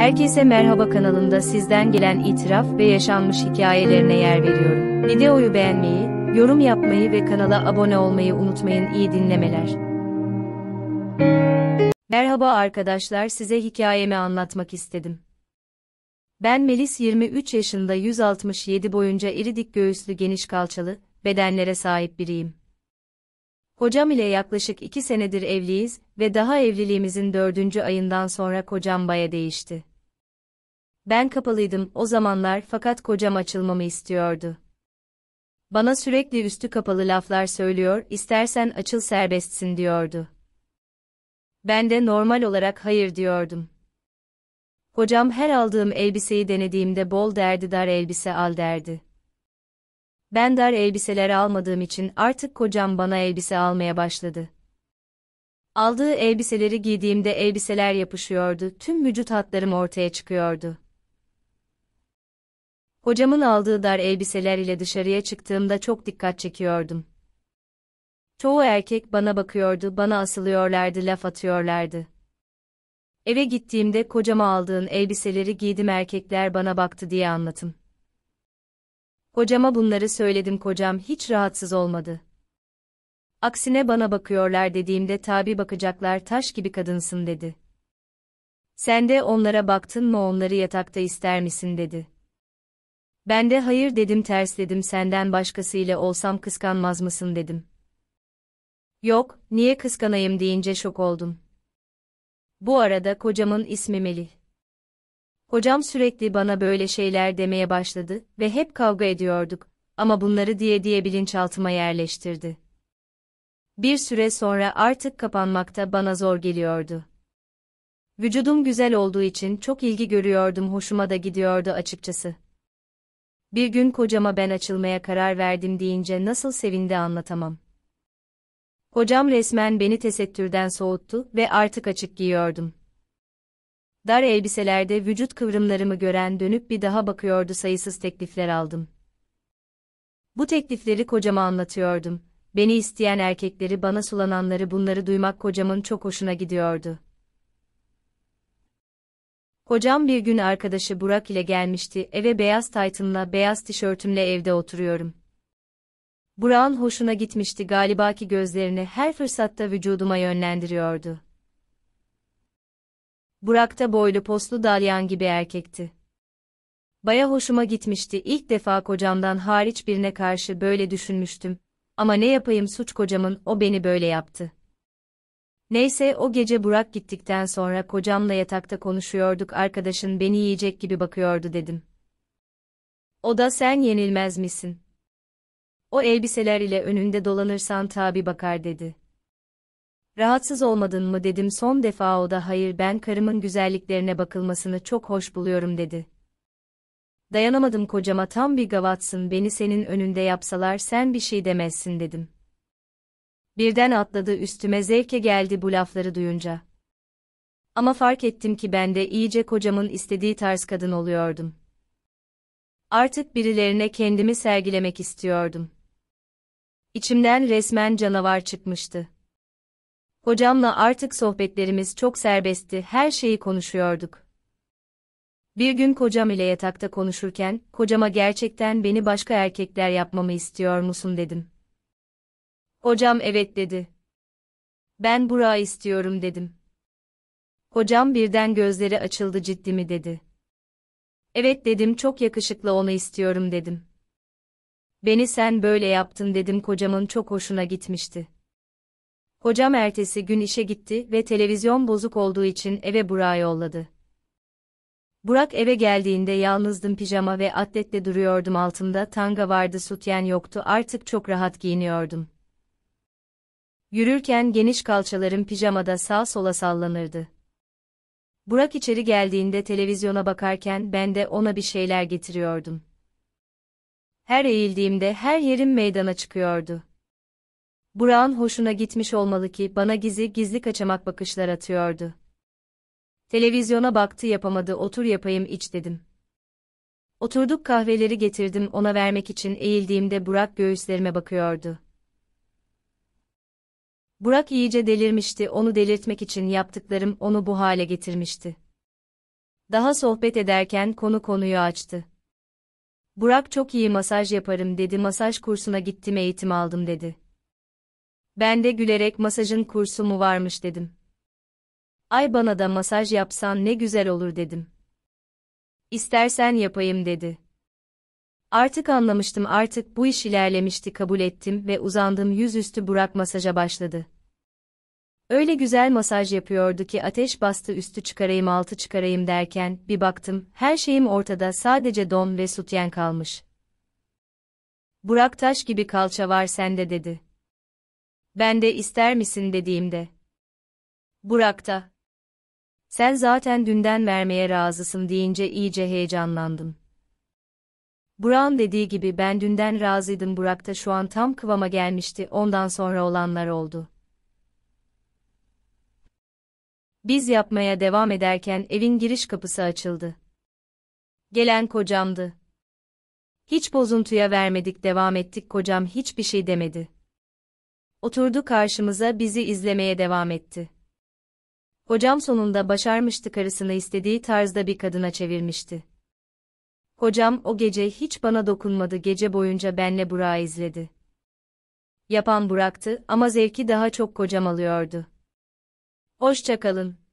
Herkese merhaba kanalımda sizden gelen itiraf ve yaşanmış hikayelerine yer veriyorum. Videoyu beğenmeyi, yorum yapmayı ve kanala abone olmayı unutmayın. İyi dinlemeler. Merhaba arkadaşlar size hikayemi anlatmak istedim. Ben Melis 23 yaşında 167 boyunca iri dik göğüslü geniş kalçalı, bedenlere sahip biriyim. Kocam ile yaklaşık 2 senedir evliyiz ve daha evliliğimizin 4. ayından sonra kocam baya değişti. Ben kapalıydım o zamanlar fakat kocam açılmamı istiyordu. Bana sürekli üstü kapalı laflar söylüyor, istersen açıl serbestsin diyordu. Ben de normal olarak hayır diyordum. Kocam her aldığım elbiseyi denediğimde bol derdi dar elbise al derdi. Ben dar elbiseler almadığım için artık kocam bana elbise almaya başladı. Aldığı elbiseleri giydiğimde elbiseler yapışıyordu, tüm vücut hatlarım ortaya çıkıyordu. Hocamın aldığı dar elbiseler ile dışarıya çıktığımda çok dikkat çekiyordum. Çoğu erkek bana bakıyordu, bana asılıyorlardı, laf atıyorlardı. Eve gittiğimde kocama aldığın elbiseleri giydim erkekler bana baktı diye anlatım. Kocama bunları söyledim kocam hiç rahatsız olmadı. Aksine bana bakıyorlar dediğimde tabi bakacaklar taş gibi kadınsın dedi. Sen de onlara baktın mı onları yatakta ister misin dedi. Ben de hayır dedim ters dedim senden başkasıyla olsam kıskanmaz mısın dedim. Yok, niye kıskanayım deyince şok oldum. Bu arada kocamın ismi Melih. Kocam sürekli bana böyle şeyler demeye başladı ve hep kavga ediyorduk ama bunları diye diye bilinçaltıma yerleştirdi. Bir süre sonra artık kapanmakta bana zor geliyordu. Vücudum güzel olduğu için çok ilgi görüyordum hoşuma da gidiyordu açıkçası. Bir gün kocama ben açılmaya karar verdim deyince nasıl sevindi anlatamam. Kocam resmen beni tesettürden soğuttu ve artık açık giyiyordum. Dar elbiselerde vücut kıvrımlarımı gören dönüp bir daha bakıyordu sayısız teklifler aldım. Bu teklifleri kocama anlatıyordum. Beni isteyen erkekleri bana sulananları bunları duymak kocamın çok hoşuna gidiyordu. Kocam bir gün arkadaşı Burak ile gelmişti, eve beyaz taytımla beyaz tişörtümle evde oturuyorum. Burak'ın hoşuna gitmişti galiba ki gözlerini her fırsatta vücuduma yönlendiriyordu. Burak da boylu poslu dalyan gibi erkekti. Baya hoşuma gitmişti ilk defa kocamdan hariç birine karşı böyle düşünmüştüm. Ama ne yapayım suç kocamın o beni böyle yaptı. Neyse o gece Burak gittikten sonra kocamla yatakta konuşuyorduk arkadaşın beni yiyecek gibi bakıyordu dedim. O da sen yenilmez misin? O elbiseler ile önünde dolanırsan tabi bakar dedi. Rahatsız olmadın mı dedim son defa o da hayır ben karımın güzelliklerine bakılmasını çok hoş buluyorum dedi. Dayanamadım kocama tam bir gavatsın beni senin önünde yapsalar sen bir şey demezsin dedim. Birden atladı üstüme zevke geldi bu lafları duyunca. Ama fark ettim ki ben de iyice kocamın istediği tarz kadın oluyordum. Artık birilerine kendimi sergilemek istiyordum. İçimden resmen canavar çıkmıştı. Kocamla artık sohbetlerimiz çok serbestti, her şeyi konuşuyorduk. Bir gün kocam ile yatakta konuşurken, kocama gerçekten beni başka erkekler yapmamı istiyor musun dedim. Hocam evet dedi. Ben Burak'ı istiyorum dedim. Hocam birden gözleri açıldı ciddi mi dedi. Evet dedim çok yakışıklı onu istiyorum dedim. Beni sen böyle yaptın dedim kocamın çok hoşuna gitmişti. Hocam ertesi gün işe gitti ve televizyon bozuk olduğu için eve Burak'ı yolladı. Burak eve geldiğinde yalnızdım pijama ve atletle duruyordum altımda tanga vardı sütyen yoktu artık çok rahat giyiniyordum. Yürürken geniş kalçalarım pijamada sağ sola sallanırdı. Burak içeri geldiğinde televizyona bakarken ben de ona bir şeyler getiriyordum. Her eğildiğimde her yerim meydana çıkıyordu. Burak'ın hoşuna gitmiş olmalı ki bana gizli gizli kaçamak bakışlar atıyordu. Televizyona baktı yapamadı otur yapayım iç dedim. Oturduk kahveleri getirdim ona vermek için eğildiğimde Burak göğüslerime bakıyordu. Burak iyice delirmişti onu delirtmek için yaptıklarım onu bu hale getirmişti. Daha sohbet ederken konu konuyu açtı. Burak çok iyi masaj yaparım dedi masaj kursuna gittim eğitim aldım dedi. Ben de gülerek masajın kursu mu varmış dedim. Ay bana da masaj yapsan ne güzel olur dedim. İstersen yapayım dedi. Artık anlamıştım artık bu iş ilerlemişti kabul ettim ve uzandım yüzüstü Burak masaja başladı. Öyle güzel masaj yapıyordu ki ateş bastı üstü çıkarayım altı çıkarayım derken bir baktım her şeyim ortada sadece don ve sutyen kalmış. Burak taş gibi kalça var sende dedi. Ben de ister misin dediğimde. Burak da. Sen zaten dünden vermeye razısın deyince iyice heyecanlandım. Burak'ın dediği gibi ben dünden razıydım Burak da şu an tam kıvama gelmişti ondan sonra olanlar oldu. Biz yapmaya devam ederken evin giriş kapısı açıldı. Gelen kocamdı. Hiç bozuntuya vermedik devam ettik kocam hiçbir şey demedi. Oturdu karşımıza bizi izlemeye devam etti. Kocam sonunda başarmıştı karısını istediği tarzda bir kadına çevirmişti. Kocam o gece hiç bana dokunmadı gece boyunca benle Burak'ı izledi. Yapan bıraktı, ama zevki daha çok kocam alıyordu. Hoşçakalın.